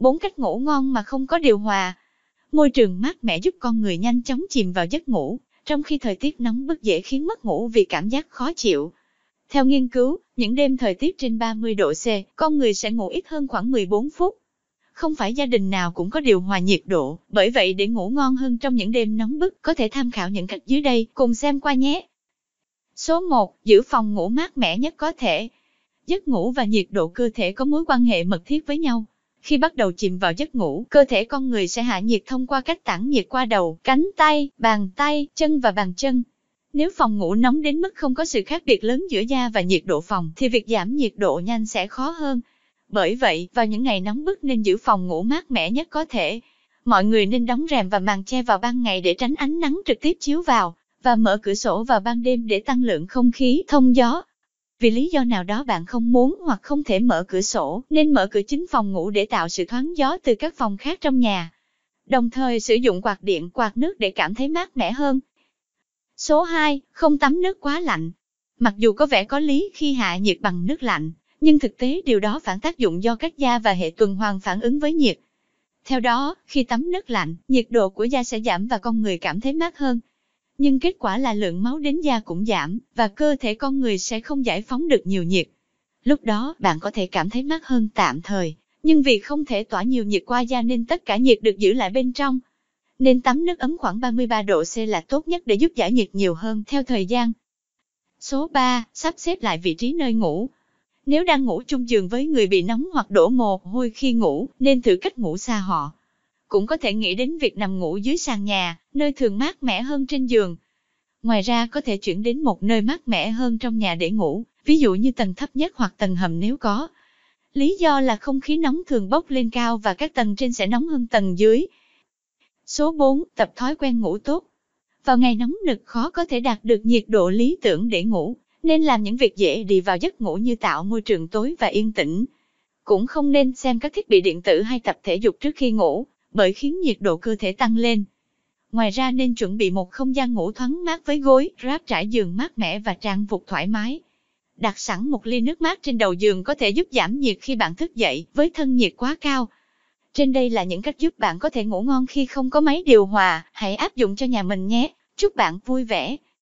bốn cách ngủ ngon mà không có điều hòa. Môi trường mát mẻ giúp con người nhanh chóng chìm vào giấc ngủ, trong khi thời tiết nóng bức dễ khiến mất ngủ vì cảm giác khó chịu. Theo nghiên cứu, những đêm thời tiết trên 30 độ C, con người sẽ ngủ ít hơn khoảng 14 phút. Không phải gia đình nào cũng có điều hòa nhiệt độ, bởi vậy để ngủ ngon hơn trong những đêm nóng bức, có thể tham khảo những cách dưới đây, cùng xem qua nhé. Số 1. Giữ phòng ngủ mát mẻ nhất có thể. Giấc ngủ và nhiệt độ cơ thể có mối quan hệ mật thiết với nhau. Khi bắt đầu chìm vào giấc ngủ, cơ thể con người sẽ hạ nhiệt thông qua cách tản nhiệt qua đầu, cánh tay, bàn tay, chân và bàn chân. Nếu phòng ngủ nóng đến mức không có sự khác biệt lớn giữa da và nhiệt độ phòng thì việc giảm nhiệt độ nhanh sẽ khó hơn. Bởi vậy, vào những ngày nóng bức nên giữ phòng ngủ mát mẻ nhất có thể. Mọi người nên đóng rèm và màn che vào ban ngày để tránh ánh nắng trực tiếp chiếu vào và mở cửa sổ vào ban đêm để tăng lượng không khí thông gió. Vì lý do nào đó bạn không muốn hoặc không thể mở cửa sổ nên mở cửa chính phòng ngủ để tạo sự thoáng gió từ các phòng khác trong nhà. Đồng thời sử dụng quạt điện quạt nước để cảm thấy mát mẻ hơn. Số 2. Không tắm nước quá lạnh. Mặc dù có vẻ có lý khi hạ nhiệt bằng nước lạnh, nhưng thực tế điều đó phản tác dụng do các da và hệ tuần hoàn phản ứng với nhiệt. Theo đó, khi tắm nước lạnh, nhiệt độ của da sẽ giảm và con người cảm thấy mát hơn nhưng kết quả là lượng máu đến da cũng giảm, và cơ thể con người sẽ không giải phóng được nhiều nhiệt. Lúc đó, bạn có thể cảm thấy mát hơn tạm thời, nhưng vì không thể tỏa nhiều nhiệt qua da nên tất cả nhiệt được giữ lại bên trong. Nên tắm nước ấm khoảng 33 độ C là tốt nhất để giúp giải nhiệt nhiều hơn theo thời gian. Số 3. Sắp xếp lại vị trí nơi ngủ. Nếu đang ngủ chung giường với người bị nóng hoặc đổ mồ hôi khi ngủ, nên thử cách ngủ xa họ cũng có thể nghĩ đến việc nằm ngủ dưới sàn nhà, nơi thường mát mẻ hơn trên giường. Ngoài ra có thể chuyển đến một nơi mát mẻ hơn trong nhà để ngủ, ví dụ như tầng thấp nhất hoặc tầng hầm nếu có. Lý do là không khí nóng thường bốc lên cao và các tầng trên sẽ nóng hơn tầng dưới. Số 4. Tập thói quen ngủ tốt. Vào ngày nóng nực khó có thể đạt được nhiệt độ lý tưởng để ngủ, nên làm những việc dễ đi vào giấc ngủ như tạo môi trường tối và yên tĩnh. Cũng không nên xem các thiết bị điện tử hay tập thể dục trước khi ngủ, bởi khiến nhiệt độ cơ thể tăng lên. Ngoài ra nên chuẩn bị một không gian ngủ thoáng mát với gối, ráp trải giường mát mẻ và trang phục thoải mái. Đặt sẵn một ly nước mát trên đầu giường có thể giúp giảm nhiệt khi bạn thức dậy với thân nhiệt quá cao. Trên đây là những cách giúp bạn có thể ngủ ngon khi không có máy điều hòa, hãy áp dụng cho nhà mình nhé. Chúc bạn vui vẻ.